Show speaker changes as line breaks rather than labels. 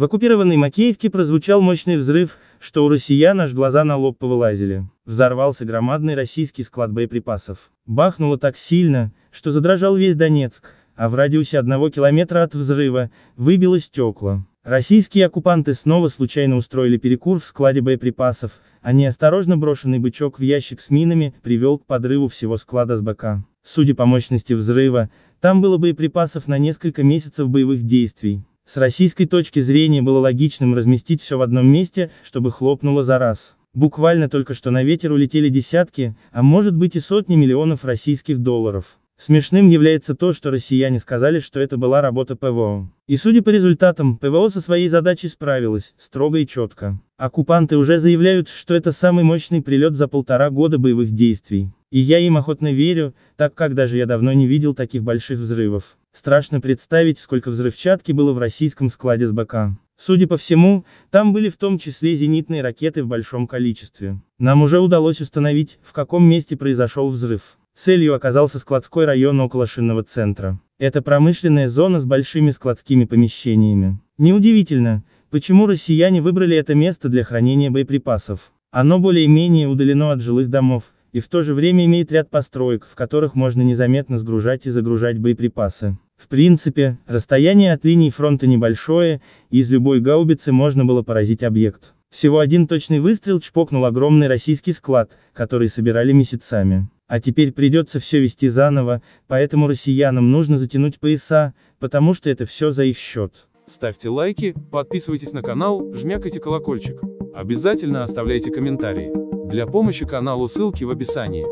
В оккупированной Макеевке прозвучал мощный взрыв, что у россиян аж глаза на лоб повылазили. Взорвался громадный российский склад боеприпасов. Бахнуло так сильно, что задрожал весь Донецк, а в радиусе одного километра от взрыва выбило стекла. Российские оккупанты снова случайно устроили перекур в складе боеприпасов, а неосторожно брошенный бычок в ящик с минами привел к подрыву всего склада с БК. Судя по мощности взрыва, там было боеприпасов на несколько месяцев боевых действий. С российской точки зрения было логичным разместить все в одном месте, чтобы хлопнуло за раз. Буквально только что на ветер улетели десятки, а может быть и сотни миллионов российских долларов. Смешным является то, что россияне сказали, что это была работа ПВО. И судя по результатам, ПВО со своей задачей справилась, строго и четко. Оккупанты уже заявляют, что это самый мощный прилет за полтора года боевых действий. И я им охотно верю, так как даже я давно не видел таких больших взрывов. Страшно представить, сколько взрывчатки было в российском складе с БК. Судя по всему, там были в том числе зенитные ракеты в большом количестве. Нам уже удалось установить, в каком месте произошел взрыв. Целью оказался складской район около шинного центра. Это промышленная зона с большими складскими помещениями. Неудивительно, почему россияне выбрали это место для хранения боеприпасов. Оно более-менее удалено от жилых домов, и в то же время имеет ряд построек, в которых можно незаметно сгружать и загружать боеприпасы. В принципе, расстояние от линии фронта небольшое, и из любой гаубицы можно было поразить объект. Всего один точный выстрел чпокнул огромный российский склад, который собирали месяцами. А теперь придется все вести заново, поэтому россиянам нужно затянуть пояса, потому что это все за их счет. Ставьте лайки, подписывайтесь на канал, жмякайте колокольчик. Обязательно оставляйте комментарии. Для помощи каналу ссылки в описании.